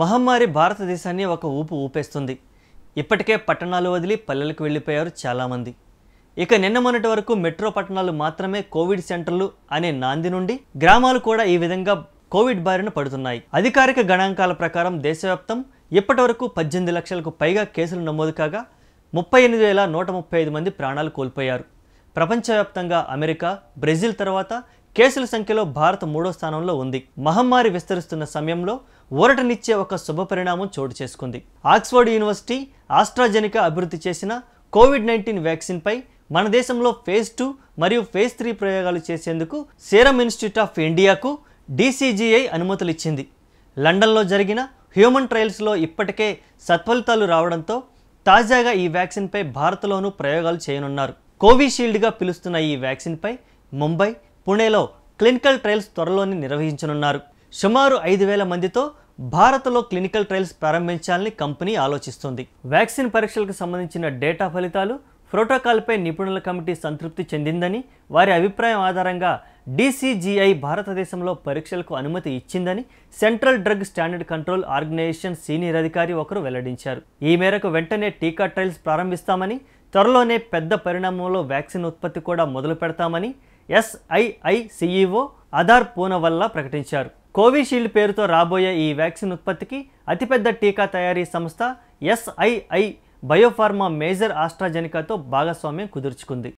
మహమ్మారి భారతదేశాన్ని ఒక ఊపు ఊపేస్తుంది ఇప్పటికే పట్టణాలు వదిలి పల్లెలకు వెళ్ళిపోయారు చాలామంది ఇక నిన్న మొన్నటి వరకు మెట్రో పట్టణాలు మాత్రమే కోవిడ్ సెంటర్లు అనే నాంది నుండి గ్రామాలు కూడా ఈ విధంగా కోవిడ్ బారిన పడుతున్నాయి అధికారిక గణాంకాల ప్రకారం దేశవ్యాప్తం ఇప్పటి వరకు పద్దెనిమిది లక్షలకు పైగా కేసులు నమోదు కాగా ముప్పై ఎనిమిది వేల నూట ముప్పై ఐదు మంది ప్రాణాలు కోల్పోయారు ప్రపంచవ్యాప్తంగా అమెరికా బ్రెజిల్ తర్వాత కేసుల సంఖ్యలో భారత్ మూడో స్థానంలో ఉంది మహమ్మారి విస్తరిస్తున్న సమయంలో ఊరటనిచ్చే ఒక శుభ పరిణామం చోటు చేసుకుంది ఆక్స్ఫర్డ్ యూనివర్సిటీ ఆస్ట్రాజెనికా అభివృద్ధి చేసిన కోవిడ్ నైన్టీన్ వ్యాక్సిన్పై మన దేశంలో ఫేజ్ టూ మరియు ఫేజ్ త్రీ ప్రయోగాలు చేసేందుకు సీరం ఇన్స్టిట్యూట్ ఆఫ్ ఇండియాకు డీసీజీఐ అనుమతులు ఇచ్చింది లండన్లో జరిగిన హ్యూమన్ ట్రయల్స్లో ఇప్పటికే సత్ఫలితాలు రావడంతో తాజాగా ఈ వ్యాక్సిన్పై భారత్లోనూ ప్రయోగాలు చేయనున్నారు కోవిషీల్డ్గా పిలుస్తున్న ఈ వ్యాక్సిన్పై ముంబై పుణేలో క్లినికల్ ట్రయల్స్ త్వరలోనే నిర్వహించనున్నారు సుమారు ఐదు వేల మందితో భారత్లో క్లినికల్ ట్రయల్స్ ప్రారంభించాలని కంపెనీ ఆలోచిస్తుంది వ్యాక్సిన్ పరీక్షలకు సంబంధించిన డేటా ఫలితాలు ప్రోటోకాల్పై నిపుణుల కమిటీ సంతృప్తి చెందిందని వారి అభిప్రాయం ఆధారంగా డీసీజీఐ భారతదేశంలో పరీక్షలకు అనుమతి ఇచ్చిందని central drug standard control organization senior అధికారి ఒకరు వెల్లడించారు ఈ మేరకు వెంటనే టీకా ట్రయల్స్ ప్రారంభిస్తామని త్వరలోనే పెద్ద పరిణామంలో వ్యాక్సిన్ ఉత్పత్తి కూడా మొదలు పెడతామని ఎస్ఐఐసిఈఓ అదార్ పూనవల్ల ప్రకటించారు కోవిషీల్డ్ పేరుతో రాబోయే ఈ వ్యాక్సిన్ ఉత్పత్తికి అతిపెద్ద టీకా తయారీ సంస్థ ఎస్ఐఐ బయోఫార్మా మేజర్ ఆస్ట్రాజెనికాతో భాగస్వామ్యం కుదుర్చుకుంది